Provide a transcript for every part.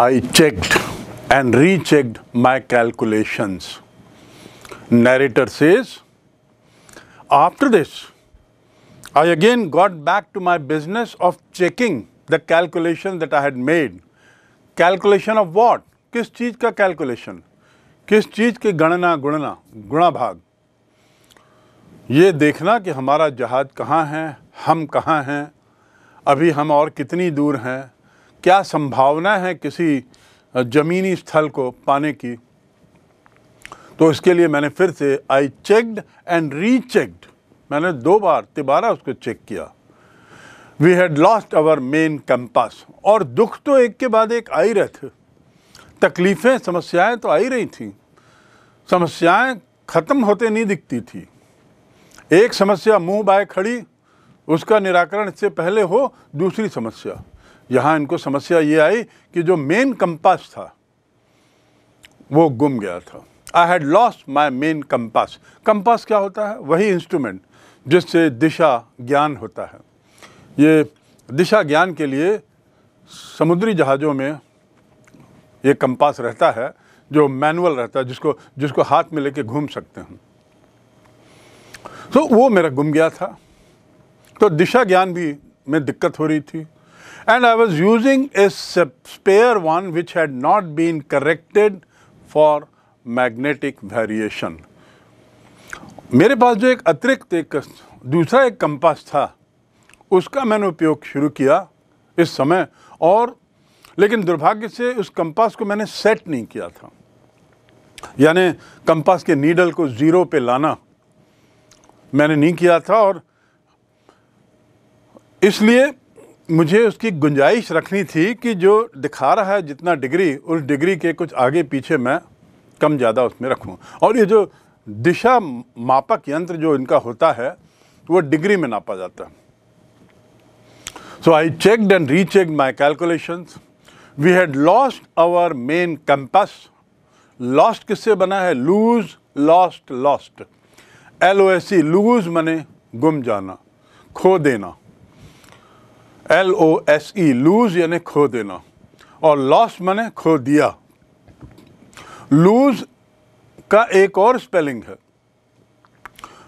I checked and rechecked my calculations. Narrator says, after this, I again got back to my business of checking the calculation that I had made. Calculation of what? Kis cheez ka calculation? Kis cheez ke ganana gunana, guna भाग ये देखना कि हमारा जहाज कहाँ है हम कहाँ हैं अभी हम और कितनी दूर हैं क्या संभावना है किसी ज़मीनी स्थल को पाने की तो इसके लिए मैंने फिर से आई चेकड एंड चेकड मैंने दो बार तिबारा उसको चेक किया we had lost our main campus और दुख तो एक के बाद एक आ ही रहे थे तकलीफ़ें समस्याएं तो आ ही रही थी समस्याएं ख़त्म होते नहीं दिखती थी एक समस्या मुंह बाय खड़ी उसका निराकरण इससे पहले हो दूसरी समस्या यहाँ इनको समस्या ये आई कि जो मेन कंपास था वो गुम गया था I had lost my main compass compass क्या होता है वही इंस्ट्रूमेंट जिससे दिशा ज्ञान होता है ये दिशा ज्ञान के लिए समुद्री जहाज़ों में ये कंपास रहता है जो मैनुअल रहता है जिसको जिसको हाथ में लेके घूम सकते हैं तो वो मेरा गुम गया था तो दिशा ज्ञान भी में दिक्कत हो रही थी and I was using a spare one which had not been corrected for magnetic variation. मेरे पास जो एक अतिरिक्त एक दूसरा एक कंपास था उसका मैंने उपयोग शुरू किया इस समय और लेकिन दुर्भाग्य से उस कंपास को मैंने सेट नहीं किया था यानी कंपास के नीडल को ज़ीरो पे लाना मैंने नहीं किया था और इसलिए मुझे उसकी गुंजाइश रखनी थी कि जो दिखा रहा है जितना डिग्री उस डिग्री के कुछ आगे पीछे मैं कम ज़्यादा उसमें रखूँ और ये जो दिशा मापक यंत्र जो इनका होता है वो डिग्री में नापा जाता है so I checked and recheck my calculations we had lost our main compass lost किससे बना है lose lost lost L O S C lose मने गुम जाना खो देना L O S E lose यानी खो देना और लॉस मैंने खो दिया लूज का एक और स्पेलिंग है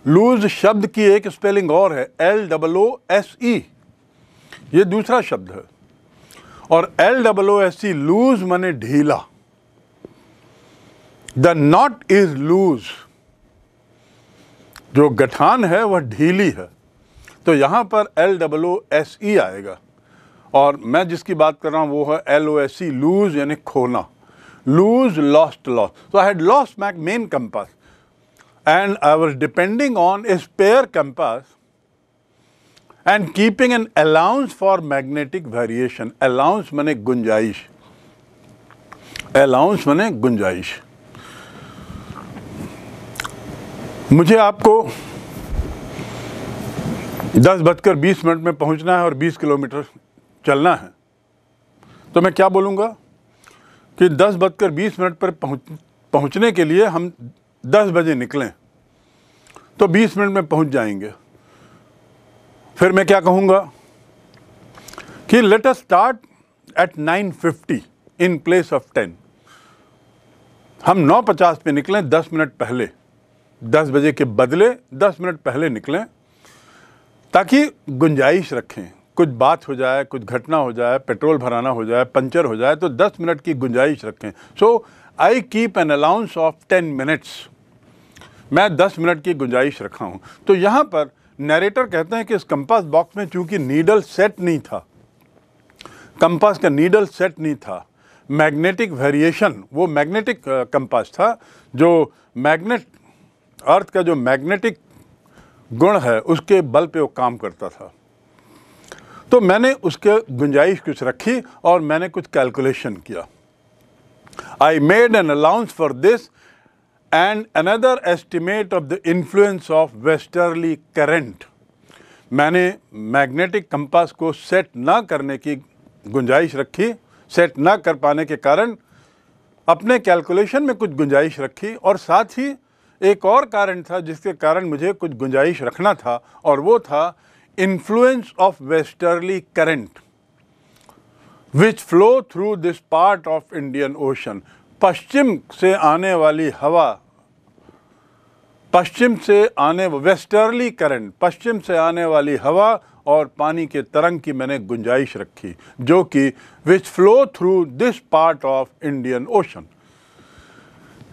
लूज शब्द की एक स्पेलिंग और है L double O S E ये दूसरा शब्द है और L double O S E loose मैंने ढीला द नॉट इज लूज जो गठान है वह ढीली है तो यहाँ पर L double O S E आएगा और मैं जिसकी बात कर रहा हूँ वो है L O S C lose यानी खोना लूज़ लॉस्ट लॉस तो I had lost my main compass and I was depending on a spare compass and keeping an allowance for magnetic variation allowance मने गुंजाइश अलाउंस मने गुंजाइश मुझे आपको दस बजकर बीस मिनट में पहुंचना है और बीस किलोमीटर चलना है तो मैं क्या बोलूँगा कि दस बजकर बीस मिनट पर पहुँच पहुँचने के लिए हम दस बजे निकलें तो बीस मिनट में पहुँच जाएंगे फिर मैं क्या कहूँगा कि let us start at nine fifty in place of ten हम नौ पचास पे निकलें दस मिनट पहले दस बजे के बदले दस मिनट पहले निकलें ताकि गुंजाइश रखें कुछ बात हो जाए कुछ घटना हो जाए पेट्रोल भराना हो जाए पंचर हो जाए तो 10 मिनट की गुंजाइश रखें so I keep an allowance of 10 minutes मैं 10 मिनट की गुंजाइश रखा हूँ तो यहाँ पर नरेटर कहते हैं कि इस कंपास बॉक्स में चूंकि नीडल सेट नहीं था कंपास का नीडल सेट नहीं था मैग्नेटिक वेरिएशन वो मैग्नेटिक कंपास uh, था जो मैग्नेट अर्थ का जो मैग्नेटिक गुण है उसके बल पे वो काम करता था तो मैंने उसके गुंजाइश कुछ रखी और मैंने कुछ कैलकुलेशन किया I made an allowance for this and another estimate of the influence of westerly current मैंने मैग्नेटिक कंपास को सेट ना करने की गुंजाइश रखी सेट ना कर पाने के कारण अपने कैलकुलेशन में कुछ गुंजाइश रखी और साथ ही एक और कारण था जिसके कारण मुझे कुछ गुंजाइश रखना था और वो था influence of westerly current which flow through this part of Indian Ocean पश्चिम से आने वाली हवा पश्चिम से आने वेस्टर्ली करंट पश्चिम से आने वाली हवा और पानी के तरंग की मैंने गुंजाइश रखी जो कि which flow through this part of Indian Ocean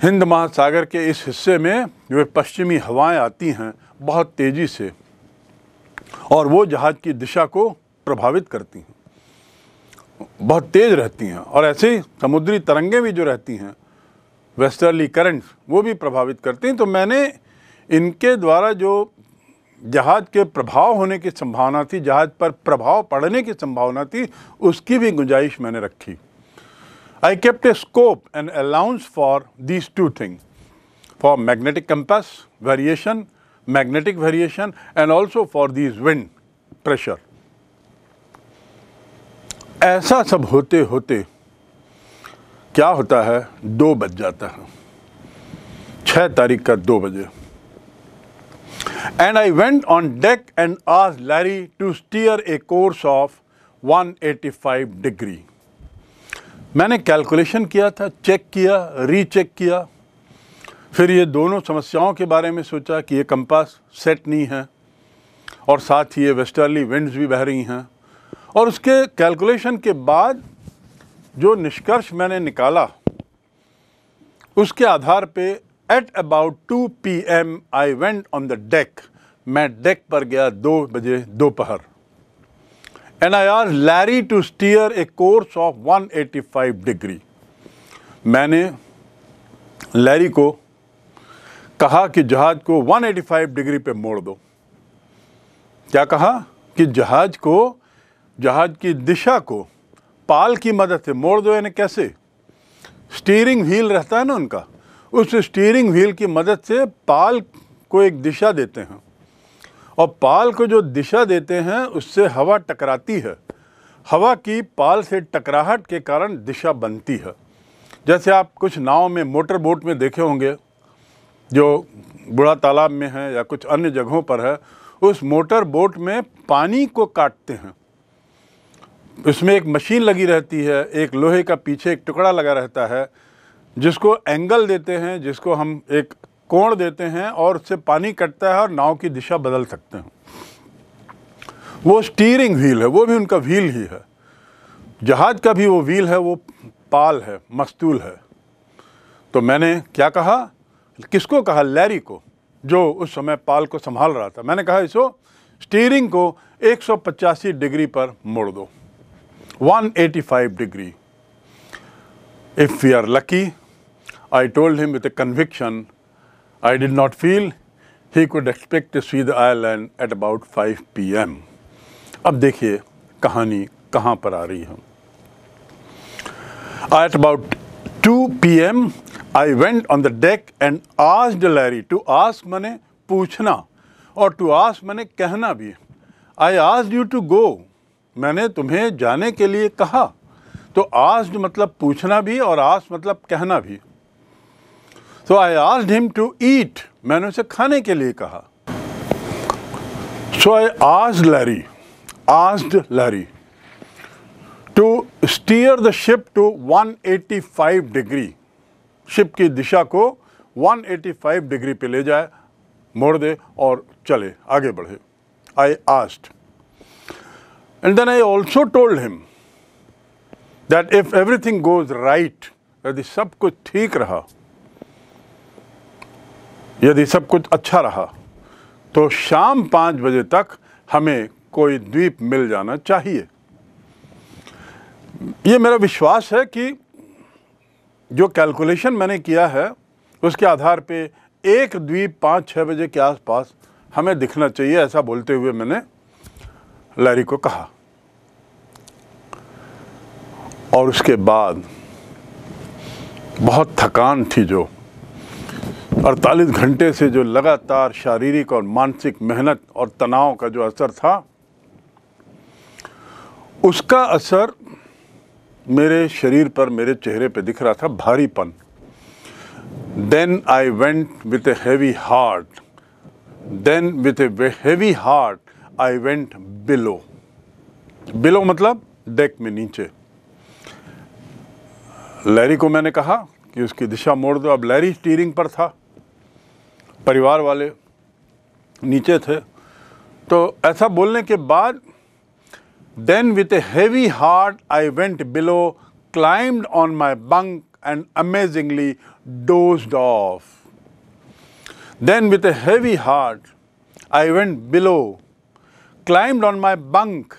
हिंद महासागर के इस हिस्से में जो पश्चिमी हवाएं आती हैं बहुत तेज़ी से और वो जहाज़ की दिशा को प्रभावित करती हैं बहुत तेज़ रहती हैं और ऐसे ही समुद्री तरंगें भी जो रहती हैं वेस्टर्ली करंट्स वो भी प्रभावित करती हैं तो मैंने इनके द्वारा जो जहाज़ के प्रभाव होने की संभावना थी जहाज़ पर प्रभाव पड़ने की संभावना थी उसकी भी गुंजाइश मैंने रखी I kept a scope and allowance for these two things, for magnetic compass variation, magnetic variation and also for these wind pressure. ऐसा सब होते होते क्या होता है दो बज जाता है छह तारीख का दो बजे and I went on deck and asked Larry to steer a course of 185 degree. मैंने कैलकुलेशन किया था चेक किया रीचेक किया फिर ये दोनों समस्याओं के बारे में सोचा कि ये कंपास सेट नहीं है और साथ ही ये वेस्टर्ली विंड्स भी बह रही हैं और उसके कैलकुलेशन के बाद जो निष्कर्ष मैंने निकाला उसके आधार पे at about two P M I went on the deck मैं डेक पर गया दो बजे दोपहर and I asked Larry to steer a course of 185 degree. मैंने लैरी को कहा कि जहाज को 185 डिग्री पे मोड़ दो क्या कहा कि जहाज को जहाज की दिशा को पाल की मदद से मोड़ दो यानी कैसे स्टीयरिंग व्हील रहता है ना उनका उस स्टीयरिंग व्हील की मदद से पाल को एक दिशा देते हैं और पाल को जो दिशा देते हैं उससे हवा टकराती है हवा की पाल से टकराहट के कारण दिशा बनती है जैसे आप कुछ नाव में मोटर बोट में देखे होंगे जो बुढ़ा तालाब में है या कुछ अन्य जगहों पर है उस मोटर बोट में पानी को काटते हैं उसमें एक मशीन लगी रहती है एक लोहे का पीछे एक टुकड़ा लगा रहता है जिसको एंगल देते हैं जिसको हम एक कोण देते हैं और उससे पानी कटता है और नाव की दिशा बदल सकते हैं वो स्टीयरिंग व्हील है वो भी उनका व्हील ही है जहाज़ का भी वो व्हील है वो पाल है मस्तूल है तो मैंने क्या कहा किसको कहा लैरी को जो उस समय पाल को संभाल रहा था मैंने कहा इसो स्टीयरिंग को एक डिग्री पर मोड़ दो 185 degree if you are lucky I told him with a conviction I did not feel he could expect to see the island at about 5 p.m. अब देखिए कहानी कहाँ पर आ रही है At about 2 p.m. I went on the deck and asked Larry to ask मैंने पूछना और to ask मैंने कहना भी I asked you to go मैंने तुम्हें जाने के लिए कहा तो आज मतलब पूछना भी और आज मतलब कहना भी तो I asked him to eat मैंने उसे खाने के लिए कहा सो आई आज Larry asked Larry to steer the ship to 185 degree ship की दिशा को 185 डिग्री पे ले जाए मोड़ दे और चले आगे बढ़े I asked and then I also told him that if everything goes right यदि सब कुछ ठीक रहा यदि सब कुछ अच्छा रहा तो शाम पाँच बजे तक हमें कोई द्वीप मिल जाना चाहिए ये मेरा विश्वास है कि जो कैलकुलेशन मैंने किया है उसके आधार पे एक द्वीप पाँच छः बजे के आसपास हमें दिखना चाहिए ऐसा बोलते हुए मैंने लैरी को कहा और उसके बाद बहुत थकान थी जो अड़तालीस घंटे से जो लगातार शारीरिक और मानसिक मेहनत और तनाव का जो असर था उसका असर मेरे शरीर पर मेरे चेहरे पे दिख रहा था भारीपन then I went with a heavy heart then with a heavy heart I went below below मतलब डेक में नीचे लैरी को मैंने कहा कि उसकी दिशा मोड़ दो अब लैरी स्टीरिंग पर था परिवार वाले नीचे थे तो ऐसा बोलने के बाद then with a heavy heart I went below climbed on my bunk and amazingly dozed off then with a heavy heart I went below climbed on my bunk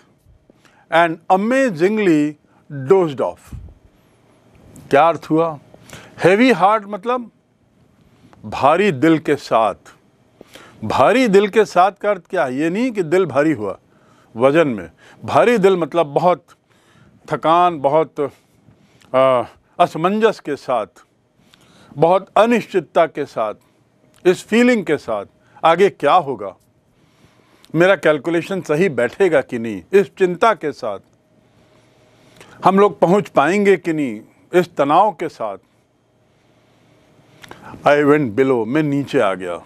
and amazingly doze off क्या अर्थ हुआ heavy heart मतलब भारी दिल के साथ भारी दिल के साथ का अर्थ क्या है ये नहीं कि दिल भारी हुआ वज़न में भारी दिल मतलब बहुत थकान बहुत असमंजस के साथ बहुत अनिश्चितता के साथ इस फीलिंग के साथ आगे क्या होगा मेरा कैलकुलेशन सही बैठेगा कि नहीं इस चिंता के साथ हम लोग पहुंच पाएंगे कि नहीं इस तनाव के साथ आई वेंट बिलो मैं नीचे आ गया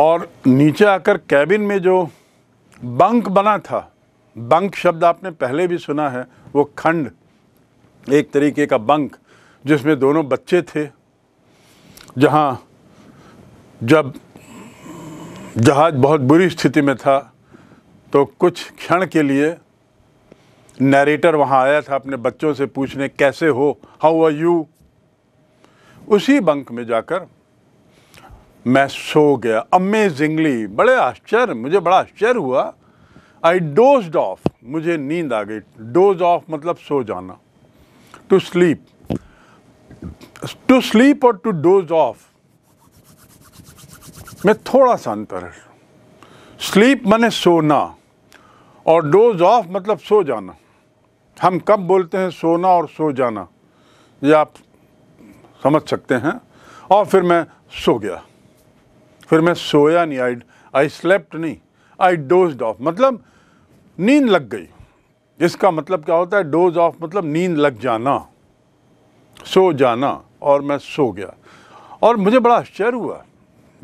और नीचे आकर कैबिन में जो बंक बना था बंक शब्द आपने पहले भी सुना है वो खंड एक तरीके का बंक जिसमें दोनों बच्चे थे जहाँ जब जहाज़ बहुत बुरी स्थिति में था तो कुछ क्षण के लिए नरेटर वहाँ आया था अपने बच्चों से पूछने कैसे हो हाउ आर यू उसी बंक में जाकर मैं सो गया अमेजिंगली बड़े आश्चर्य मुझे बड़ा आश्चर्य हुआ आई डोज ऑफ मुझे नींद आ गई डोज ऑफ मतलब सो जाना टू स्लीप टू स्लीप और टू डोज ऑफ में थोड़ा सा अंतर है स्लीप मैंने सोना और डोज ऑफ मतलब सो जाना हम कब बोलते हैं सोना और सो जाना ये आप समझ सकते हैं और फिर मैं सो गया फिर मैं सोया नहीं आई आई स्लेप्ट नहीं आई डोज ऑफ मतलब नींद लग गई इसका मतलब क्या होता है डोज ऑफ मतलब नींद लग जाना सो जाना और मैं सो गया और मुझे बड़ा आश्चर्य हुआ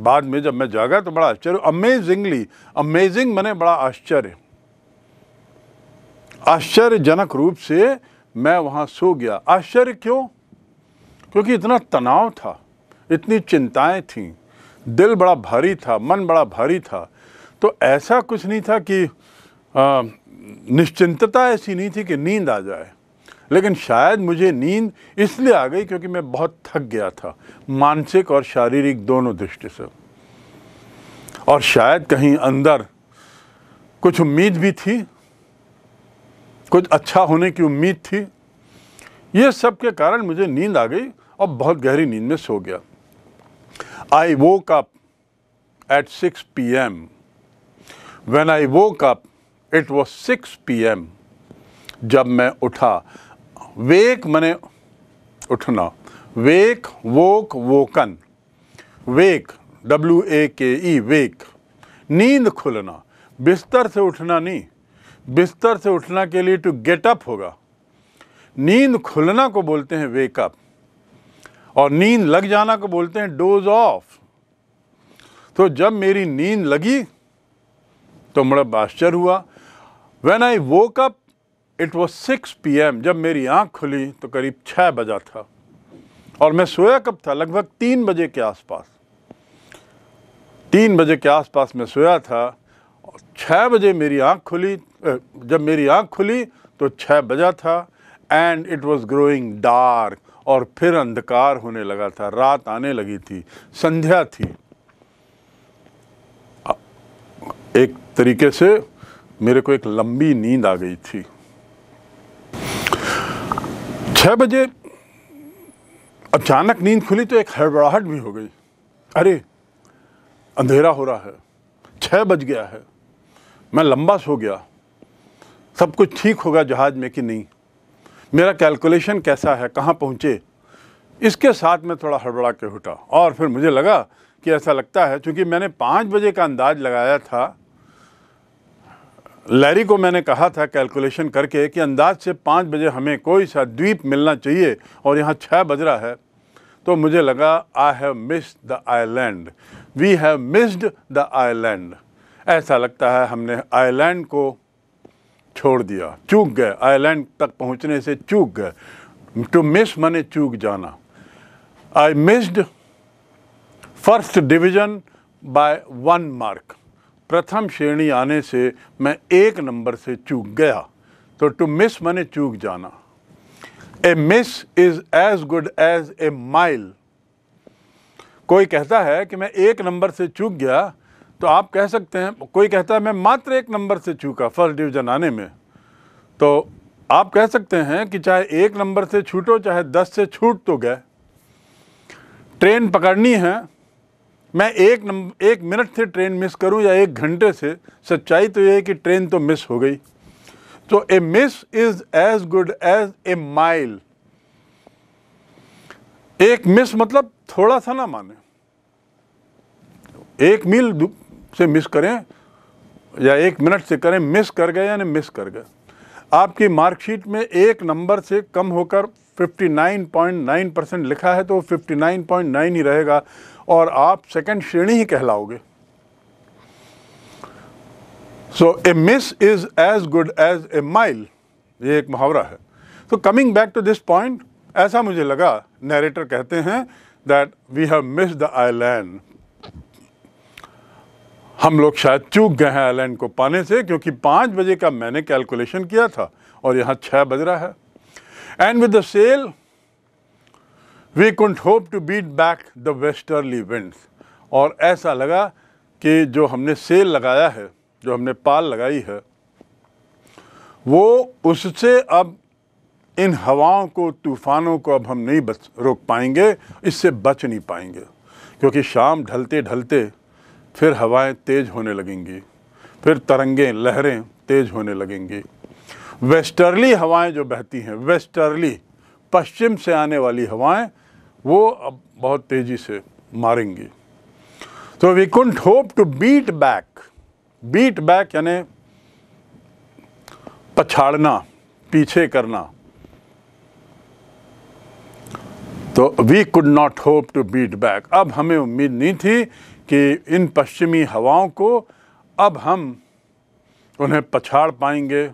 बाद में जब मैं जागा तो बड़ा आश्चर्य अमेजिंगली अमेजिंग मैंने बड़ा आश्चर्य आश्चर्यजनक रूप से मैं वहाँ सो गया आश्चर्य क्यों क्योंकि इतना तनाव था इतनी चिंताएं थीं दिल बड़ा भारी था मन बड़ा भारी था तो ऐसा कुछ नहीं था कि निश्चिंतता ऐसी नहीं थी कि नींद आ जाए लेकिन शायद मुझे नींद इसलिए आ गई क्योंकि मैं बहुत थक गया था मानसिक और शारीरिक दोनों दृष्टि से और शायद कहीं अंदर कुछ उम्मीद भी थी कुछ अच्छा होने की उम्मीद थी ये सब के कारण मुझे नींद आ गई और बहुत गहरी नींद में सो गया I woke up at six P M when I woke up it was six P M जब मैं उठा वेक मैंने उठना वेक वोक वोकन वेक डब्ल्यू ए के ई वेक नींद खुलना बिस्तर से उठना नहीं बिस्तर से उठना के लिए टू गेटअप होगा नींद खुलना को बोलते हैं वेकअप और नींद लग जाना को बोलते हैं डोज ऑफ तो जब मेरी नींद लगी तो बड़ा आश्चर्य हुआ when I woke up it was six P M जब मेरी आँख खुली तो करीब छः बजा था और मैं सोया कब था लगभग तीन बजे के आसपास तीन बजे के आसपास मैं सोया था और छः बजे मेरी आँख खुली जब मेरी आँख खुली तो छः बजा था and it was growing dark और फिर अंधकार होने लगा था रात आने लगी थी संध्या थी एक तरीके से मेरे को एक लंबी नींद आ गई थी छह बजे अचानक नींद खुली तो एक हड़बड़ाहट भी हो गई अरे अंधेरा हो रहा है छः बज गया है मैं लंबा सो गया सब कुछ ठीक होगा जहाज़ में कि नहीं मेरा कैलकुलेशन कैसा है कहाँ पहुँचे इसके साथ मैं थोड़ा हड़बड़ा के उठा और फिर मुझे लगा कि ऐसा लगता है क्योंकि मैंने पाँच बजे का अंदाज लगाया था लैरी को मैंने कहा था कैलकुलेशन करके कि अंदाज से पाँच बजे हमें कोई सा द्वीप मिलना चाहिए और यहाँ छः बज रहा है तो मुझे लगा I have missed the island we have missed the island ऐसा लगता है हमने आईलैंड को छोड़ दिया चूक गए आयरलैंड तक पहुंचने से चूक गए टू मिस मने चूक जाना I missed first division by one mark प्रथम श्रेणी आने से मैं एक नंबर से चूक गया तो टू मिस मने चूक जाना a miss is as good as a mile कोई कहता है कि मैं एक नंबर से चूक गया तो आप कह सकते हैं कोई कहता है मैं मात्र एक नंबर से चूका फर्स्ट डिवीज़न आने में तो आप कह सकते हैं कि चाहे एक नंबर से छूटो चाहे दस से छूट तो गए ट्रेन पकड़नी है मैं एक नंबर एक मिनट से ट्रेन मिस करूं या एक घंटे से सच्चाई तो ये है कि ट्रेन तो मिस हो गई तो a miss is as good as a mile एक मिस मतलब थोड़ा सा ना माने एक मील से मिस करें या एक मिनट से करें मिस कर गए यानी मिस कर गए आपकी मार्कशीट में एक नंबर से कम होकर 59.9 परसेंट लिखा है तो 59.9 ही रहेगा और आप सेकंड श्रेणी ही कहलाओगे so a miss is as good as a mile ये एक मुहावरा है तो coming back to this point ऐसा मुझे लगा नरेटर कहते हैं that we have miss the island हम लोग शायद चूक गए हैं आइलैंड को पाने से क्योंकि पाँच बजे का मैंने कैलकुलेशन किया था और यहाँ छः बज रहा है and with the sail we couldn't hope to beat back the westerly winds और ऐसा लगा कि जो हमने सेल लगाया है जो हमने पाल लगाई है वो उससे अब इन हवाओं को तूफ़ानों को अब हम नहीं बच रोक पाएंगे इससे बच नहीं पाएंगे क्योंकि शाम ढलते ढलते फिर हवाएं तेज होने लगेंगी फिर तरंगें लहरें तेज होने लगेंगी वेस्टर्ली हवाएं जो बहती हैं वेस्टर्ली पश्चिम से आने वाली हवाएं वो अब बहुत तेज़ी से मारेंगी तो we couldn't hope to beat back beat back यानी पछाड़ना पीछे करना तो we could not hope to beat back अब हमें उम्मीद नहीं थी कि इन पश्चिमी हवाओं को अब हम उन्हें पछाड़ पाएंगे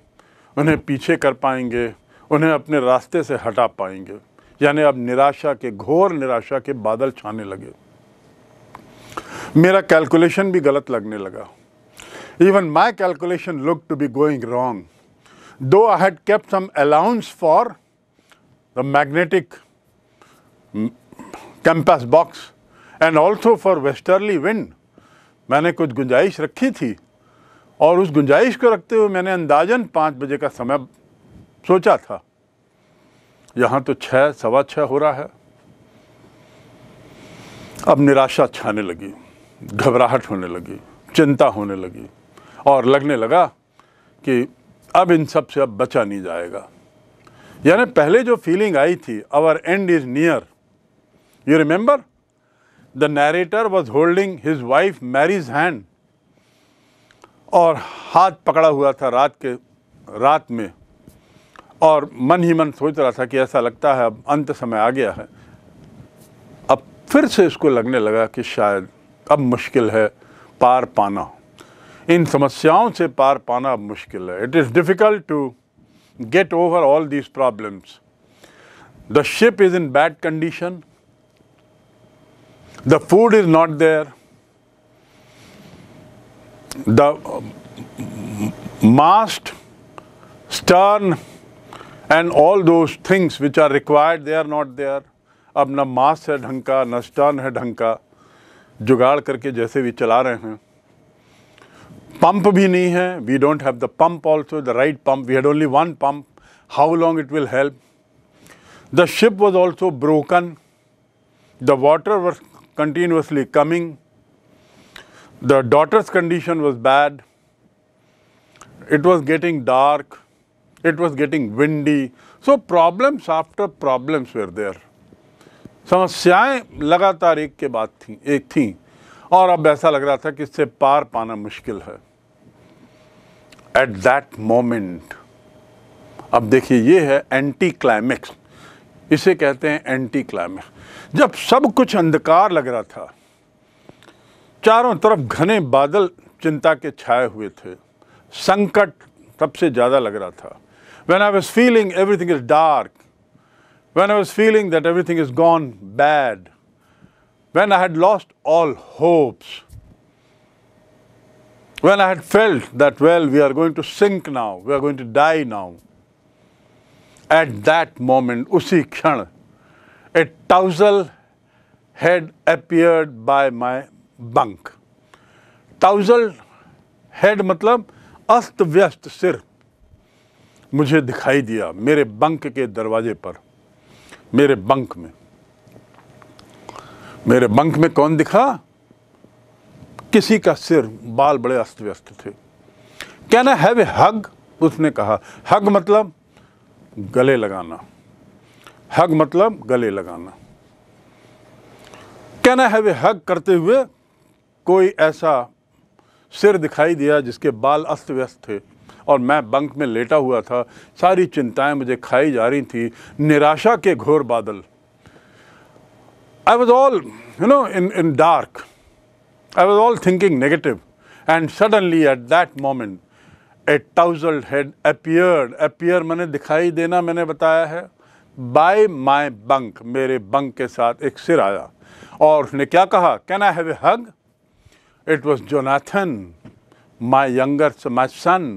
उन्हें पीछे कर पाएंगे उन्हें अपने रास्ते से हटा पाएंगे यानी अब निराशा के घोर निराशा के बादल छाने लगे मेरा कैलकुलेशन भी गलत लगने लगा even my calculation look to be going wrong though I had kept some allowance for the magnetic compass box and also for westerly wind मैंने कुछ गुंजाइश रखी थी और उस गुंजाइश को रखते हुए मैंने अंदाजन पाँच बजे का समय सोचा था यहाँ तो छः सवा छः हो रहा है अब निराशा छाने लगी घबराहट होने लगी चिंता होने लगी और लगने लगा कि अब इन सब से अब बचा नहीं जाएगा यानी पहले जो फीलिंग आई थी our end is near you remember the narrator was holding his wife Mary's hand और हाथ पकड़ा हुआ था रात के रात में और मन ही मन सोच रहा था कि ऐसा लगता है अब अंत समय आ गया है अब फिर से इसको लगने लगा कि शायद अब मुश्किल है पार पाना इन समस्याओं से पार पाना अब मुश्किल है it is difficult to get over all these problems the ship is in bad condition The food is not there. The mast, stern and all those things which are required, they are not there. अब ना मास है ढंग का न stern है ढंग का जुगाड़ करके जैसे भी चला रहे हैं पंप भी नहीं है we don't have the pump also the right pump we had only one pump how long it will help. The ship was also broken. The water was continuously coming. The daughter's condition was bad. It was getting dark. It was getting windy. So problems after problems were there. समस्याएं लगातार एक के बाद थी एक थी और अब ऐसा लग रहा था कि इससे पार पाना मुश्किल है एट दैट मोमेंट अब देखिए ये है एंटी क्लाइमैक्स इसे कहते हैं एंटी क्लाइमैक्स जब सब कुछ अंधकार लग रहा था चारों तरफ घने बादल चिंता के छाए हुए थे संकट सबसे ज़्यादा लग रहा था when I was feeling everything is dark when I was feeling that everything is gone bad when I had lost all hopes when I had felt that well we are going to sink now we are going to die now at that moment उसी क्षण a tousle had appeared by my bunk tousle head मतलब अस्त व्यस्त सिर मुझे दिखाई दिया मेरे बंक के दरवाजे पर मेरे बंक में मेरे बंक में कौन दिखा किसी का सिर बाल बड़े अस्त व्यस्त थे कैन आई हैव ए हग उसने कहा हग मतलब गले लगाना हग मतलब गले लगाना कहना है वे हग करते हुए कोई ऐसा सिर दिखाई दिया जिसके बाल अस्त व्यस्त थे और मैं बंक में लेटा हुआ था सारी चिंताएं मुझे खाई जा रही थी निराशा के घोर बादल I was all you know in in dark I was all thinking negative and suddenly at that moment a thousand head appear appear मैंने दिखाई देना मैंने बताया है बाय माय बंक मेरे बंक के साथ एक सिर आया और उसने क्या कहा can I have a hug it was Jonathan my younger my son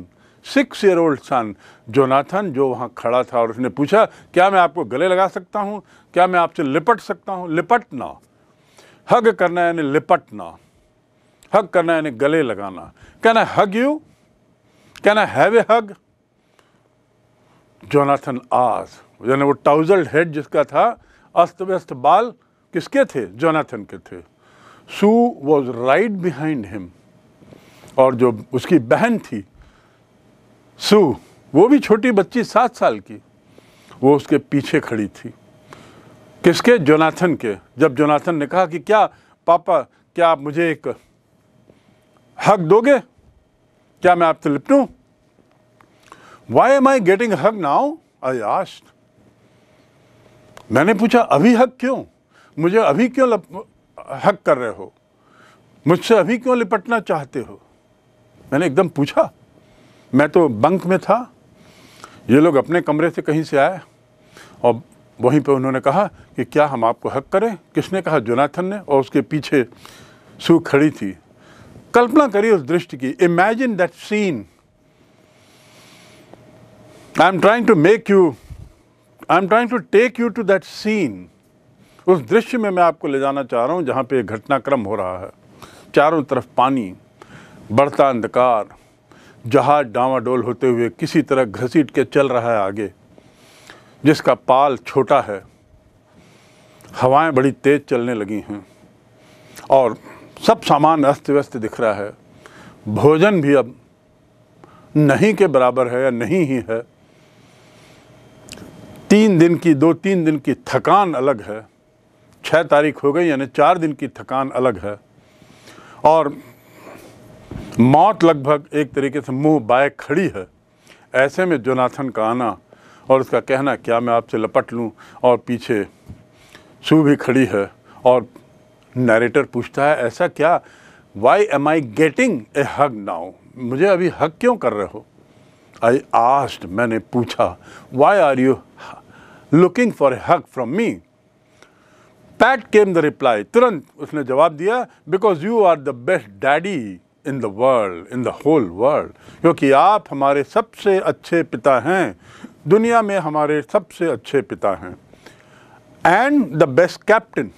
six year old son Jonathan जो वहाँ खड़ा था और उसने पूछा क्या मैं आपको गले लगा सकता हूँ क्या मैं आपसे लिपट सकता हूँ लिपटना हग करना यानी लिपटना हग करना यानी गले लगाना can I hug you can I have a hug Jonathan आज यानी वो टाउजल्ड हेड जिसका था अस्त व्यस्त बाल किसके थे जोनाथन के थे Sue was right behind him और जो उसकी बहन थी सू वो भी छोटी बच्ची सात साल की वो उसके पीछे खड़ी थी किसके जोनाथन के जब जोनाथन ने कहा कि क्या पापा क्या आप मुझे एक हक दोगे क्या मैं आपसे लिपटू why am I getting hug now I asked मैंने पूछा अभी हक क्यों मुझे अभी क्यों लप, हक कर रहे हो मुझसे अभी क्यों लिपटना चाहते हो मैंने एकदम पूछा मैं तो बंक में था ये लोग अपने कमरे से कहीं से आए और वहीं पे उन्होंने कहा कि क्या हम आपको हक करें किसने कहा जोनाथन ने और उसके पीछे सू खड़ी थी कल्पना करिए उस दृष्टि की imagine that scene I am trying to make you I am trying to take you to that scene उस दृश्य में मैं आपको ले जाना चाह रहा हूँ जहाँ पे घटनाक्रम हो रहा है चारों तरफ पानी बढ़ता अंधकार जहाज डावाडोल होते हुए किसी तरह घसीट के चल रहा है आगे जिसका पाल छोटा है हवाएं बड़ी तेज़ चलने लगी हैं और सब सामान अस्त व्यस्त दिख रहा है भोजन भी अब नहीं के बराबर है या नहीं ही है तीन दिन की दो तीन दिन की थकान अलग है छः तारीख हो गई यानी चार दिन की थकान अलग है और मौत लगभग एक तरीके से मुंह बाय खड़ी है ऐसे में जोनाथन का आना और उसका कहना क्या मैं आपसे लपट लूं और पीछे सू भी खड़ी है और नरेटर पूछता है ऐसा क्या why am I getting a hug now मुझे अभी हक क्यों कर रहे हो आई आस्ट मैंने पूछा why are you looking for a hug from me pat came the reply तुरंत उसने जवाब दिया because you are the best daddy in the world in the whole world क्योंकि आप हमारे सबसे अच्छे पिता हैं दुनिया में हमारे सबसे अच्छे पिता हैं एंड द बेस्ट कैप्टन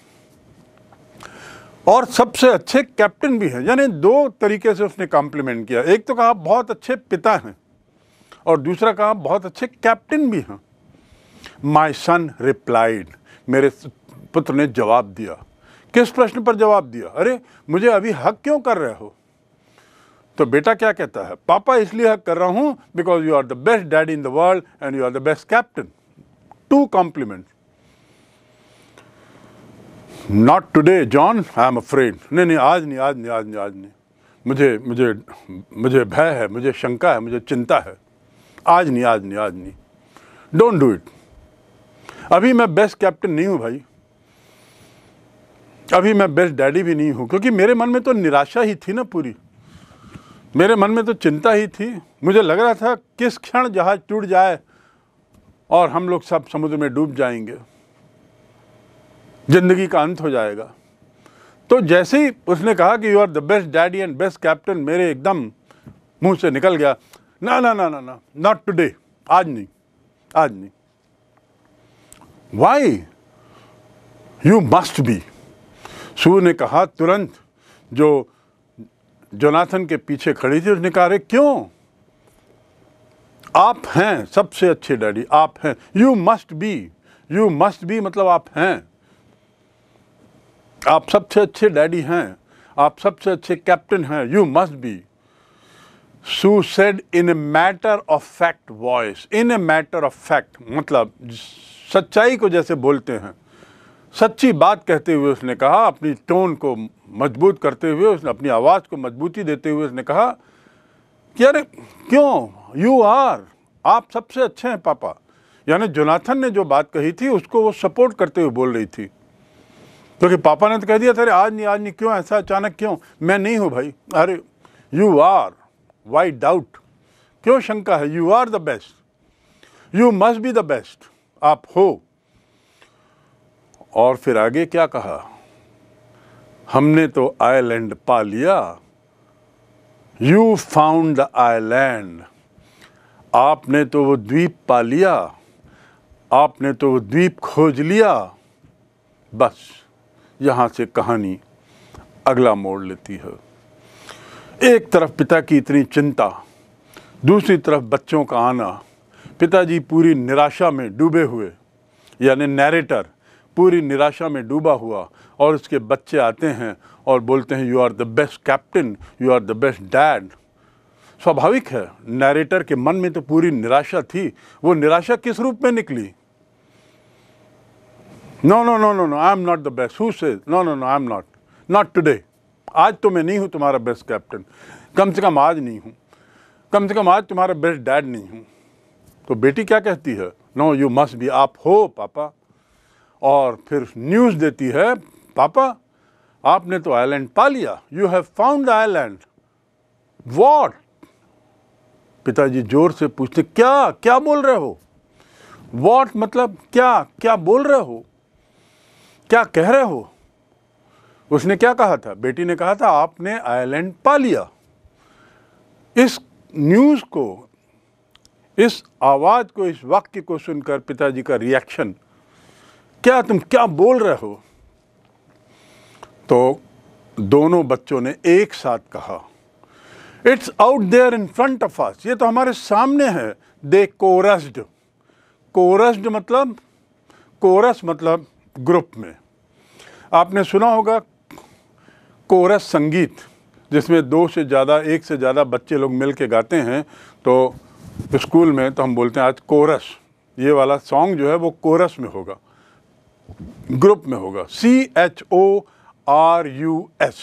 और सबसे अच्छे कैप्टन भी हैं यानी दो तरीके से उसने कॉम्प्लीमेंट किया एक तो कहा बहुत अच्छे पिता हैं और दूसरा कहा बहुत अच्छे कैप्टन भी हैं माई सन रिप्लाइड मेरे पुत्र ने जवाब दिया किस प्रश्न पर जवाब दिया अरे मुझे अभी हक क्यों कर रहे हो तो बेटा क्या कहता है पापा इसलिए हक कर रहा हूँ because you are the best daddy in the world and you are the best captain to compliment not today John I am afraid नहीं नहीं आज नहीं आज नहीं आज नहीं आज नहीं मुझे मुझे मुझे भय है मुझे शंका है मुझे चिंता है आज नहीं आज नहीं आज नहीं डोंट डू इट अभी मैं बेस्ट कैप्टन नहीं हूँ भाई अभी मैं बेस्ट डैडी भी नहीं हूँ क्योंकि मेरे मन में तो निराशा ही थी ना पूरी मेरे मन में तो चिंता ही थी मुझे लग रहा था किस क्षण जहाज़ टूट जाए और हम लोग सब समुद्र में डूब जाएंगे ज़िंदगी का अंत हो जाएगा तो जैसे ही उसने कहा कि you are the best daddy and best captain मेरे एकदम मुंह से निकल गया ना ना ना ना ना नॉट टुडे आज नहीं आज नहीं why you must be Sue ने कहा तुरंत जो जोनाथन के पीछे खड़ी थी उसने कहा क्यों आप हैं सबसे अच्छे डैडी आप हैं you must be you must be मतलब आप हैं आप सबसे अच्छे डैडी हैं आप सबसे अच्छे कैप्टन हैं you must be Sue said in a matter of fact voice in a matter of fact मतलब सच्चाई को जैसे बोलते हैं सच्ची बात कहते हुए उसने कहा अपनी टोन को मजबूत करते हुए उसने अपनी आवाज़ को मजबूती देते हुए उसने कहा कि अरे क्यों यू आर आप सबसे अच्छे हैं पापा यानी जोनाथन ने जो बात कही थी उसको वो सपोर्ट करते हुए बोल रही थी क्योंकि पापा ने तो कह दिया था अरे आज नहीं आज नहीं क्यों ऐसा अचानक क्यों मैं नहीं हूँ भाई अरे यू आर वाई डाउट क्यों शंका है you are the best you must be the best आप हो और फिर आगे क्या कहा हमने तो आयलैंड पा लिया यू फाउंड द आयलैंड आपने तो वो द्वीप पा लिया आपने तो वो द्वीप खोज लिया बस यहाँ से कहानी अगला मोड़ लेती है एक तरफ पिता की इतनी चिंता दूसरी तरफ बच्चों का आना पिताजी पूरी निराशा में डूबे हुए यानी नैरेटर पूरी निराशा में डूबा हुआ और उसके बच्चे आते हैं और बोलते हैं you are the best captain you are the best dad स्वाभाविक है नैरेटर के मन में तो पूरी निराशा थी वो निराशा किस रूप में निकली no no no no no I am not the best who says no no no I am not not today आज तो मैं नहीं हूँ तुम्हारा बेस्ट कैप्टन कम से कम आज नहीं हूँ कम से कम आज तुम्हारा बेस्ट डैड नहीं हूँ तो बेटी क्या कहती है नो यू मस्ट बी आप हो पापा और फिर न्यूज़ देती है पापा आपने तो आइलैंड पा लिया you have found the island what पिताजी जोर से पूछते क्या क्या बोल रहे हो वॉट मतलब क्या क्या बोल रहे हो क्या कह रहे हो उसने क्या कहा था बेटी ने कहा था आपने आयरलैंड पा लिया इस न्यूज़ को इस आवाज़ को इस वाक्य को सुनकर पिताजी का रिएक्शन क्या तुम क्या बोल रहे हो तो दोनों बच्चों ने एक साथ कहा it's out there in front of us ये तो हमारे सामने है दे कोरस्ड कोरस्ड मतलब कोरस मतलब ग्रुप में आपने सुना होगा कोरस संगीत जिसमें दो से ज़्यादा एक से ज़्यादा बच्चे लोग मिल के गाते हैं तो स्कूल में तो हम बोलते हैं आज कोरस ये वाला सॉन्ग जो है वो कोरस में होगा ग्रुप में होगा C H O R U S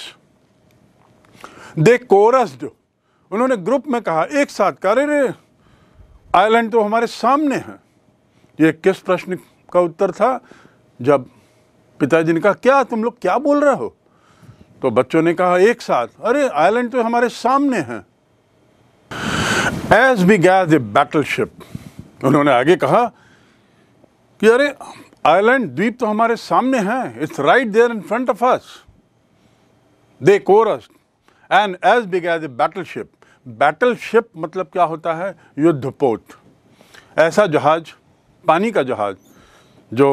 they chorus जो उन्होंने ग्रुप में कहा एक साथ कहा अरे आयरलैंड तो हमारे सामने है ये किस प्रश्न का उत्तर था जब पिताजी ने कहा क्या तुम लोग क्या बोल रहे हो तो बच्चों ने कहा एक साथ अरे आइलैंड तो हमारे सामने है as big as a battleship उन्होंने आगे कहा कि अरे आइलैंड द्वीप तो हमारे सामने है it's right there in front of us they chorus and as big as a battleship मतलब क्या होता है युद्धपोत ऐसा जहाज पानी का जहाज जो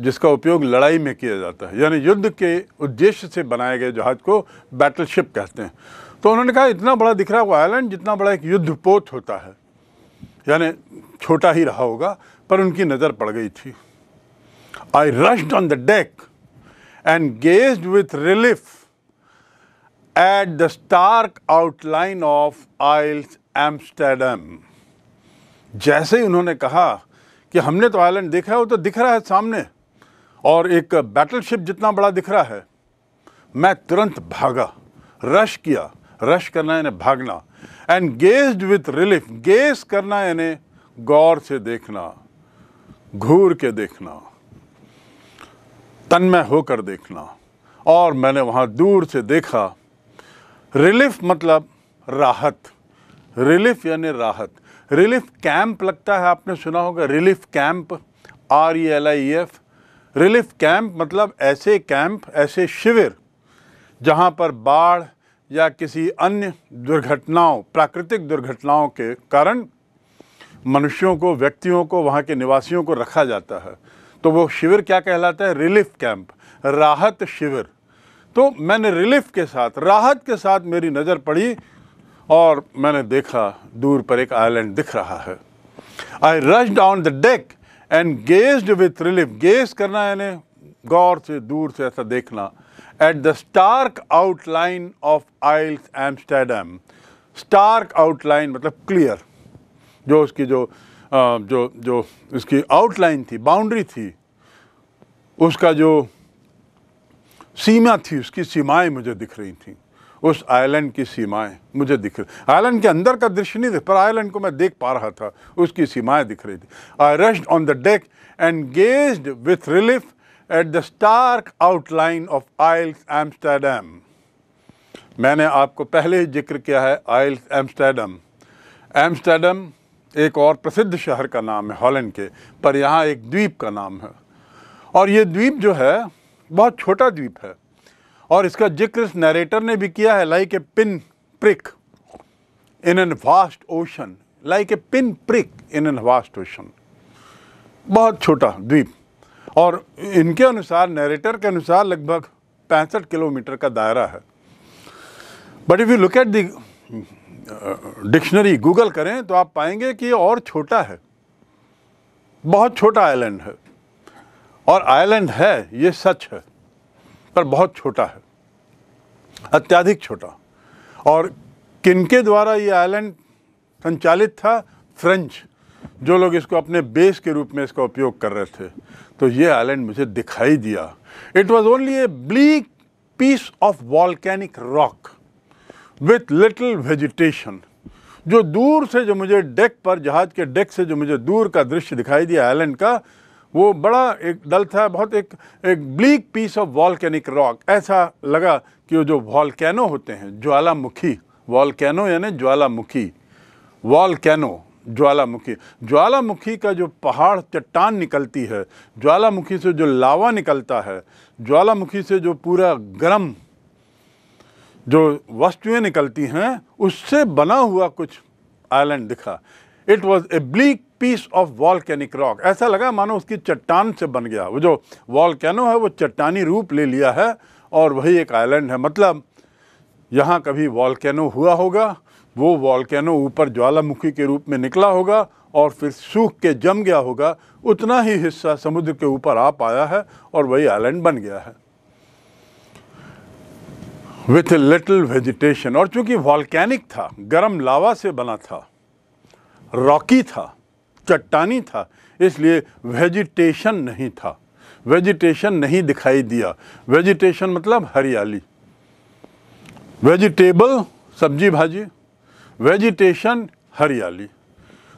जिसका उपयोग लड़ाई में किया जाता है यानी युद्ध के उद्देश्य से बनाए गए जहाज़ को बैटलशिप कहते हैं तो उन्होंने कहा इतना बड़ा दिख रहा है वो आइलैंड जितना बड़ा एक युद्ध पोत होता है यानी छोटा ही रहा होगा पर उनकी नज़र पड़ गई थी I rushed on the deck and gaze with relief at the stark outline of isles Amsterdam जैसे ही उन्होंने कहा कि हमने तो आइलैंड देखा है वो तो दिख रहा है सामने और एक बैटलशिप जितना बड़ा दिख रहा है मैं तुरंत भागा रश किया रश करना यानी भागना and gazed with relief gaze करना यानी गौर से देखना घूर के देखना तन्मय होकर देखना और मैंने वहाँ दूर से देखा रिलीफ मतलब राहत रिलीफ यानी राहत रिलीफ कैंप लगता है आपने सुना होगा relief camp R E L I F relief camp मतलब ऐसे कैंप ऐसे शिविर जहां पर बाढ़ या किसी अन्य दुर्घटनाओं प्राकृतिक दुर्घटनाओं के कारण मनुष्यों को व्यक्तियों को वहाँ के निवासियों को रखा जाता है तो वो शिविर क्या कहलाता है रिलीफ कैंप राहत शिविर तो मैंने रिलीफ के साथ राहत के साथ मेरी नज़र पड़ी और मैंने देखा दूर पर एक आइलैंड दिख रहा है I rush down the deck and gaze with relief gaze करना यानी गौर से दूर से ऐसा देखना at the stark outline of isles Amsterdam stark outline मतलब क्लियर जो उसकी जो जो जो उसकी आउटलाइन थी बाउंड्री थी उसका जो सीमा थी उसकी सीमाएं मुझे दिख रही थी उस आइलैंड की सीमाएं मुझे दिख रही आइलैंड के अंदर का दृश्य नहीं दिख पर आइलैंड को मैं देख पा रहा था उसकी सीमाएं दिख रही थी I rest on the deck and gazed with relief at the stark outline of isles Amsterdam मैंने आपको पहले ही जिक्र किया है आइल्स एम्स्टर्डम एम्स्टर्डम एक और प्रसिद्ध शहर का नाम है हॉलैंड के पर यहाँ एक द्वीप का नाम है और ये द्वीप जो है बहुत छोटा द्वीप है और इसका जिक्र इस नरेटर ने भी किया है like a pin prick in an vast ocean like a pin prick in an vast ocean बहुत छोटा द्वीप और इनके अनुसार नरेटर के अनुसार लगभग पैंसठ किलोमीटर का दायरा है but if you look at the dictionary Google करें तो आप पाएंगे कि और छोटा है बहुत छोटा आइलैंड है और आइलैंड है ये सच है पर बहुत छोटा है अत्याधिक छोटा और किनके द्वारा ये आइलैंड संचालित था फ्रेंच जो लोग इसको अपने बेस के रूप में इसका उपयोग कर रहे थे तो ये आइलैंड मुझे दिखाई दिया it was only a bleak piece of volcanic rock with little vegetation जो दूर से जो मुझे डेक पर जहाज़ के डेक से जो मुझे दूर का दृश्य दिखाई दिया आइलैंड का वो बड़ा एक दल था बहुत एक एक bleak piece of volcanic rock ऐसा लगा कि वो जो वॉलकैनो होते हैं ज्वालामुखी वॉलकैनो यानी ज्वालामुखी वॉलकैनो ज्वालामुखी ज्वालामुखी का जो पहाड़ चट्टान निकलती है ज्वालामुखी से जो लावा निकलता है ज्वालामुखी से जो पूरा गर्म जो वस्तुएं निकलती हैं उससे बना हुआ कुछ आइलैंड दिखा it was a bleak piece of volcanic rock ऐसा लगा मानो उसकी चट्टान से बन गया वो जो वॉलकैनो है वो चट्टानी रूप ले लिया है और वही एक आइलैंड है मतलब यहाँ कभी वॉलकैनो हुआ होगा वो वॉलकैनो ऊपर ज्वालामुखी के रूप में निकला होगा और फिर सूख के जम गया होगा उतना ही हिस्सा समुद्र के ऊपर आ पाया है और वही आइलैंड बन गया है विथ लिटिल वेजिटेशन और चूंकि वॉलकैनिक था गर्म लावा से बना था रॉकी था चट्टानी था इसलिए वेजिटेशन नहीं था वेजिटेशन नहीं दिखाई दिया वेजिटेशन मतलब हरियाली वेजिटेबल सब्जी भाजी वेजिटेशन हरियाली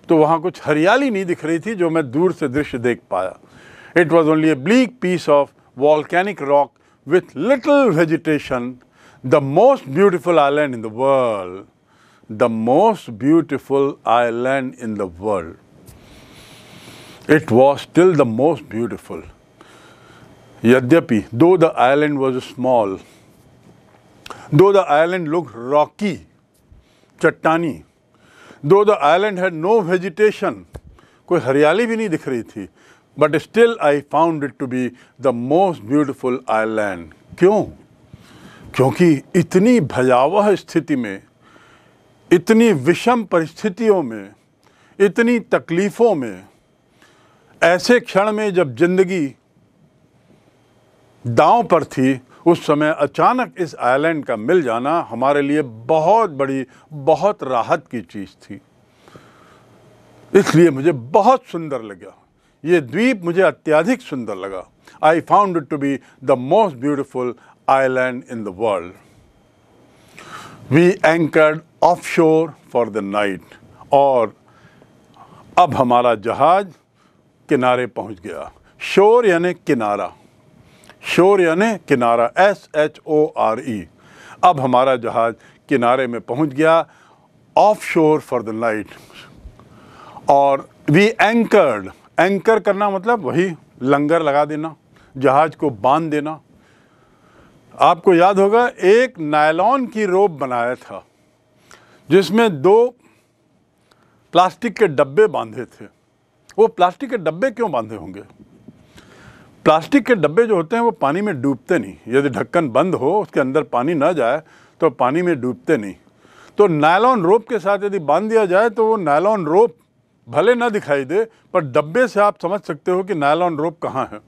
तो वहाँ कुछ हरियाली नहीं दिख रही थी जो मैं दूर से दृश्य देख पाया it was only a bleak piece of volcanic rock with little vegetation the most beautiful island in the world the most beautiful island in the world. It was still the most beautiful. Yadyapi, though the island was small, though the island looked rocky, chattani, though the island had no vegetation, koi haryali bhi nahi dikh rahi thi, but still I found it to be the most beautiful island. Kyun? Kyunki itni bhayavah sthiti mein, इतनी विषम परिस्थितियों में इतनी तकलीफ़ों में ऐसे क्षण में जब जिंदगी दांव पर थी उस समय अचानक इस आइलैंड का मिल जाना हमारे लिए बहुत बड़ी बहुत राहत की चीज़ थी इसलिए मुझे बहुत सुंदर लगा ये द्वीप मुझे अत्याधिक सुंदर लगा I found it to be the most beautiful island in the world we anchored offshore for the night और अब हमारा जहाज़ किनारे पहुंच गया शोर यानि किनारा शोर यानि किनारा S H O R E अब हमारा जहाज़ किनारे में पहुंच गया off shore for the night और वी एंकर्ड एंकर करना मतलब वही लंगर लगा देना जहाज़ को बांध देना आपको याद होगा एक नायलॉन की रोप बनाया था जिसमें दो प्लास्टिक के डब्बे बांधे थे वो प्लास्टिक के डब्बे क्यों बांधे होंगे प्लास्टिक के डब्बे जो होते हैं वो पानी में डूबते नहीं यदि ढक्कन बंद हो उसके अंदर पानी ना जाए तो पानी में डूबते नहीं तो नायलॉन रोप के साथ यदि बांध दिया जाए तो वो नायलॉन रोप भले ना दिखाई दे पर डब्बे से आप समझ सकते हो कि नायलॉन रोप कहाँ है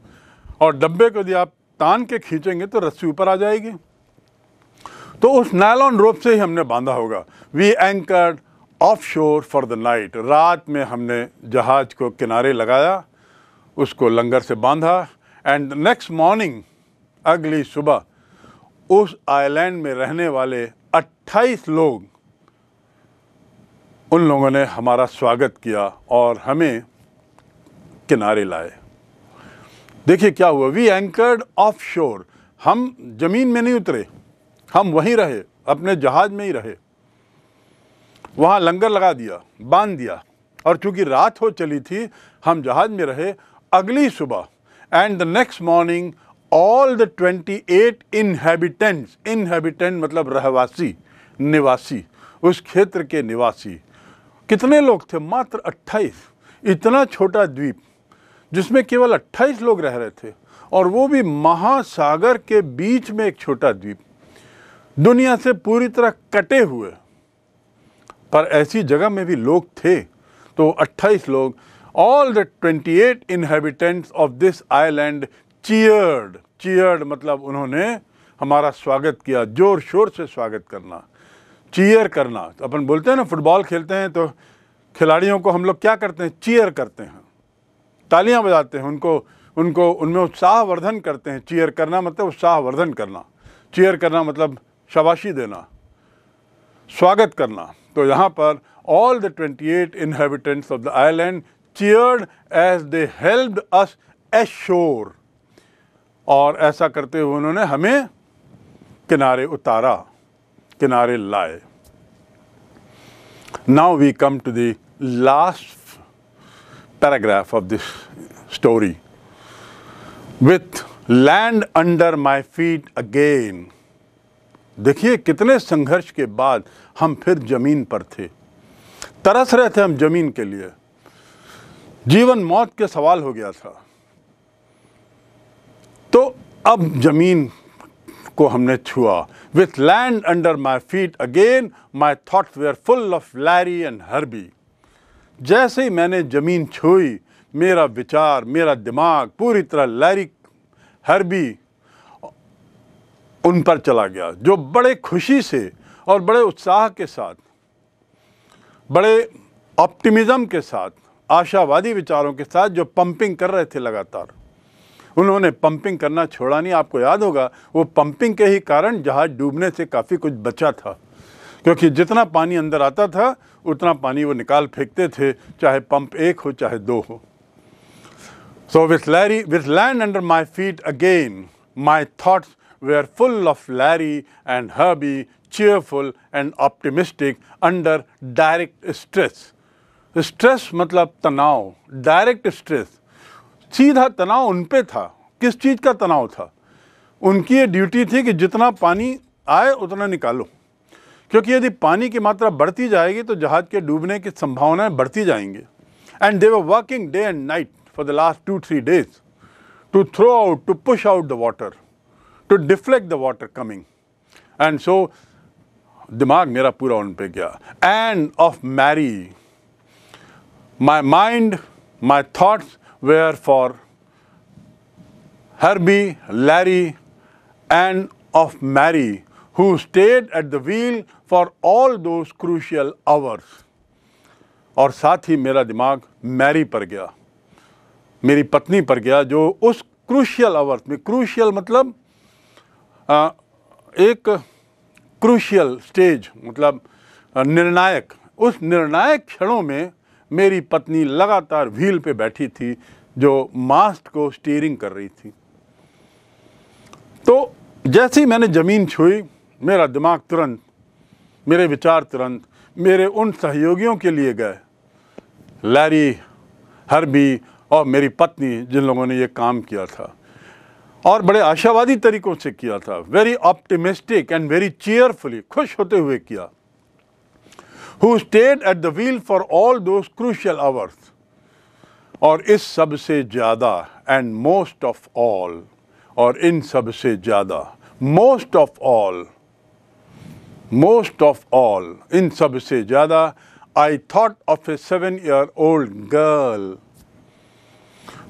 और डब्बे को यदि आप तान के खींचेंगे तो रस्सी ऊपर आ जाएगी तो उस नायलॉन रोप से ही हमने बांधा होगा we anchored off shore for the night रात में हमने जहाज़ को किनारे लगाया उसको लंगर से बांधा एंड नेक्स्ट मॉर्निंग अगली सुबह उस आइलैंड में रहने वाले 28 लोग उन लोगों ने हमारा स्वागत किया और हमें किनारे लाए देखिए क्या हुआ वी एंकर्ड ऑफ शोर हम ज़मीन में नहीं उतरे हम वहीं रहे अपने जहाज़ में ही रहे वहाँ लंगर लगा दिया बांध दिया और चूँकि रात हो चली थी हम जहाज़ में रहे अगली सुबह and the next morning all the twenty eight inhabitants inhabitant मतलब रहवासी निवासी उस क्षेत्र के निवासी कितने लोग थे मात्र अट्ठाईस इतना छोटा द्वीप जिसमें केवल अट्ठाईस लोग रह रहे थे और वो भी महासागर के बीच में एक छोटा द्वीप दुनिया से पूरी तरह कटे हुए पर ऐसी जगह में भी लोग थे तो 28 लोग all the 28 inhabitants of this island cheered cheered मतलब उन्होंने हमारा स्वागत किया जोर शोर से स्वागत करना चीयर करना तो अपन बोलते हैं ना फुटबॉल खेलते हैं तो खिलाड़ियों को हम लोग क्या करते हैं चीयर करते हैं तालियां बजाते हैं उनको उनको उनमें उत्साहवर्धन करते हैं चीयर करना मतलब उत्साहवर्धन करना चीयर करना मतलब शबाशी देना स्वागत करना तो यहाँ पर all the 28 inhabitants of the island cheered as they help us ashore और ऐसा करते हुए उन्होंने हमें किनारे उतारा किनारे लाए now we come to the last paragraph of this story with land under my feet again देखिए कितने संघर्ष के बाद हम फिर ज़मीन पर थे तरस रहे थे हम ज़मीन के लिए जीवन मौत के सवाल हो गया था तो अब ज़मीन को हमने छुआ with land under my feet again my thought were full of Larry and Herbie जैसे ही मैंने ज़मीन छुई मेरा विचार मेरा दिमाग पूरी तरह लैरी हर्बी उन पर चला गया जो बड़े खुशी से और बड़े उत्साह के साथ बड़े ऑप्टिमिज्म के साथ आशावादी विचारों के साथ जो पंपिंग कर रहे थे लगातार उन्होंने पंपिंग करना छोड़ा नहीं आपको याद होगा वो पंपिंग के ही कारण जहाज़ डूबने से काफ़ी कुछ बचा था क्योंकि जितना पानी अंदर आता था उतना पानी वो निकाल फेंकते थे चाहे पंप एक हो चाहे दो हो so with Larry with land under my feet again my thoughts were full of Larry and Herbie, cheerful and optimistic under direct stress. Stress मतलब तनाव डायरेक्ट स्ट्रेस सीधा तनाव उन पे था किस चीज़ का तनाव था उनकी ये ड्यूटी थी कि जितना पानी आए उतना निकालो क्योंकि यदि पानी की मात्रा बढ़ती जाएगी तो जहाज़ के डूबने की संभावनाएं बढ़ती जाएंगी and they were working day and night for the last two three days to throw out to push out the water to deflect the water coming and so दिमाग मेरा पूरा उन पे गया and of Mary my mind my thoughts were for Herbie Larry and of Mary who stayed at the wheel for all those crucial hours. और साथ ही मेरा दिमाग मैरी पर गया मेरी पत्नी पर गया जो उस क्रूशियल आवर्स में क्रूशियल मतलब एक क्रूशियल स्टेज मतलब निर्णायक उस निर्णायक क्षणों में मेरी पत्नी लगातार व्हील पे बैठी थी जो मास्ट को स्टीयरिंग कर रही थी तो जैसे ही मैंने ज़मीन छुई मेरा दिमाग तुरंत मेरे विचार तुरंत मेरे उन सहयोगियों के लिए गए लैरी हरबी और मेरी पत्नी जिन लोगों ने ये काम किया था और बड़े आशावादी तरीकों से किया था very optimistic and very cheerfully खुश होते हुए किया who stayed at the wheel for all those crucial hours और इस सब से ज़्यादा एंड मोस्ट ऑफ ऑल और इन सब से ज़्यादा most of all most of all इन सब से ज़्यादा I thought of a seven year old girl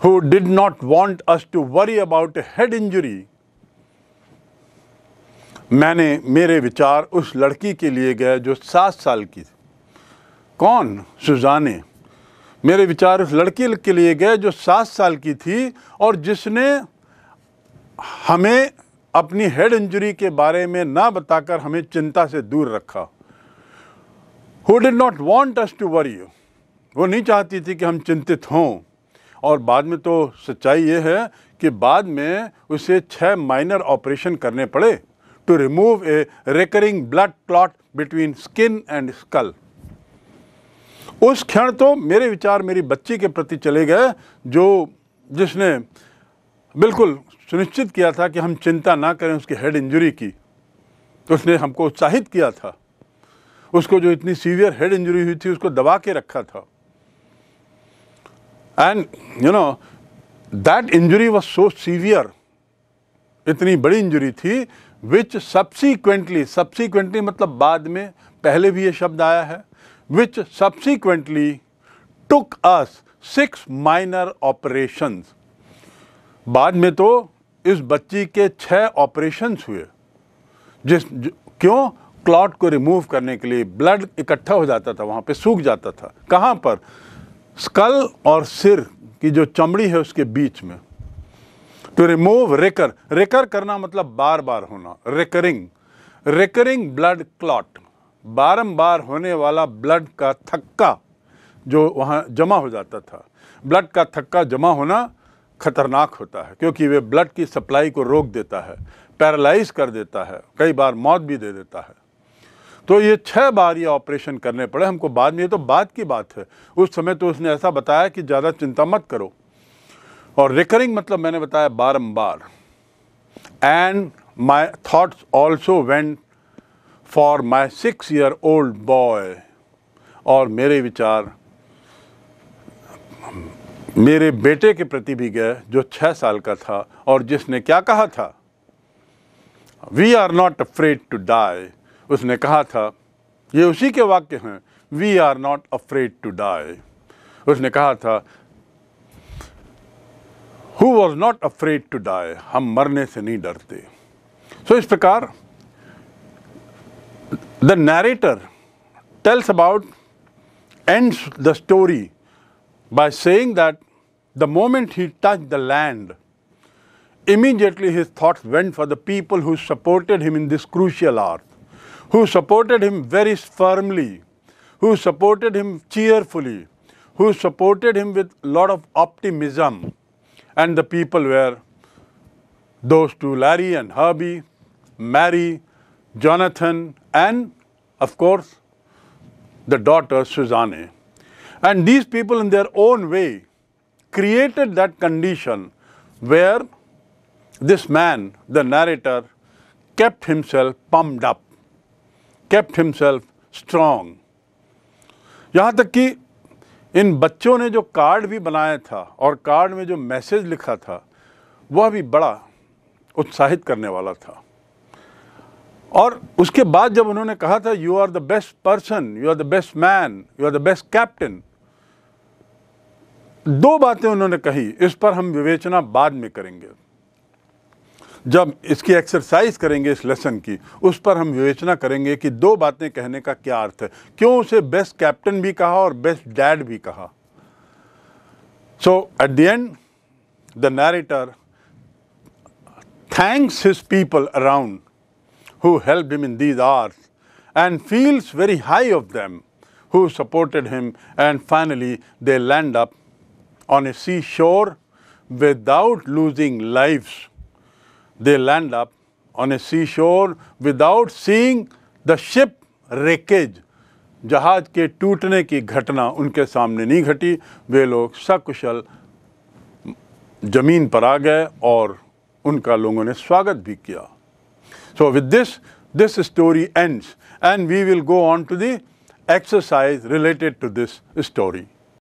who did not want us to worry about head injury मैंने मेरे विचार उस लड़की के लिए गए जो सात साल की थी कौन सुजाने मेरे विचार उस लड़की के लिए गए जो सात साल की थी और जिसने हमें अपनी हेड इंजरी के बारे में ना बताकर हमें चिंता से दूर रखा who did not want us to worry वो नहीं चाहती थी कि हम चिंतित हों और बाद में तो सच्चाई ये है कि बाद में उसे छः माइनर ऑपरेशन करने पड़े to remove a recurring blood clot between skin and skull उस क्षण तो मेरे विचार मेरी बच्ची के प्रति चले गए जो जिसने बिल्कुल सुनिश्चित किया था कि हम चिंता ना करें उसकी हेड इंजरी की तो उसने हमको उत्साहित किया था उसको जो इतनी सीवियर हेड इंजरी हुई थी उसको दबा के रखा था and you know that injury was so severe इतनी बड़ी इंजरी थी विच सब्सिक्वेंटली सब्सिक्वेंटली मतलब बाद में पहले भी ये शब्द आया है which subsequently took us six minor operation बाद में तो इस बच्ची के छः ऑपरेशंस हुए जिस क्यों क्लॉट को रिमूव करने के लिए ब्लड इकट्ठा हो जाता था वहाँ पे सूख जाता था कहाँ पर स्कल और सिर की जो चमड़ी है उसके बीच में टू रिमूव रेकर रेकर करना मतलब बार बार होना रेकरिंग रेकरिंग ब्लड क्लॉट बारंबार होने वाला ब्लड का थक्का जो वहाँ जमा हो जाता था ब्लड का थक्का जमा होना खतरनाक होता है क्योंकि वे ब्लड की सप्लाई को रोक देता है पैरालाइज कर देता है कई बार मौत भी दे देता है तो ये छः बार ये ऑपरेशन करने पड़े हमको बाद में ये तो बाद की बात है उस समय तो उसने ऐसा बताया कि ज़्यादा चिंता मत करो और रिकरिंग मतलब मैंने बताया बारम्बार and my thoughts also went for my six year old boy और मेरे विचार मेरे बेटे के प्रति भी गए जो छः साल का था और जिसने क्या कहा था we are not afraid to die उसने कहा था ये उसी के वाक्य हैं we are not afraid to die उसने कहा था who was not afraid to die हम मरने से नहीं डरते सो so, इस प्रकार the narrator tells about ends the story by saying that the moment he touched the land, immediately his thoughts went for the people who supported him in this crucial hour who supported him very firmly, who supported him cheerfully, who supported him with a lot of optimism. And the people were those two, Larry and Herbie, Mary, Jonathan, and of course, the daughter, Susanne. And these people in their own way created that condition where this man, the narrator, kept himself pumped up. Kept himself strong यहाँ तक कि इन बच्चों ने जो card भी बनाया था और कार्ड में जो मैसेज लिखा था वह भी बड़ा उत्साहित करने वाला था और उसके बाद जब उन्होंने कहा था you are the best person you are the best man you are the best captain दो बातें उन्होंने कही इस पर हम विवेचना बाद में करेंगे जब इसकी एक्सरसाइज करेंगे इस लेसन की उस पर हम विवेचना करेंगे कि दो बातें कहने का क्या अर्थ है क्यों उसे बेस्ट कैप्टन भी कहा और बेस्ट डैड भी कहा so at the end the narrator thanks his people around who help him in these are and feels very high of them who supported him and finally they land up on a sea shore without losing lives they land up on a seashore without seeing the ship wreckage जहाज के टूटने की घटना उनके सामने नहीं घटी वे लोग सकुशल जमीन पर आ गए और उनका लोगों ने स्वागत भी किया so with this this story ends and we will go on to the exercise related to this story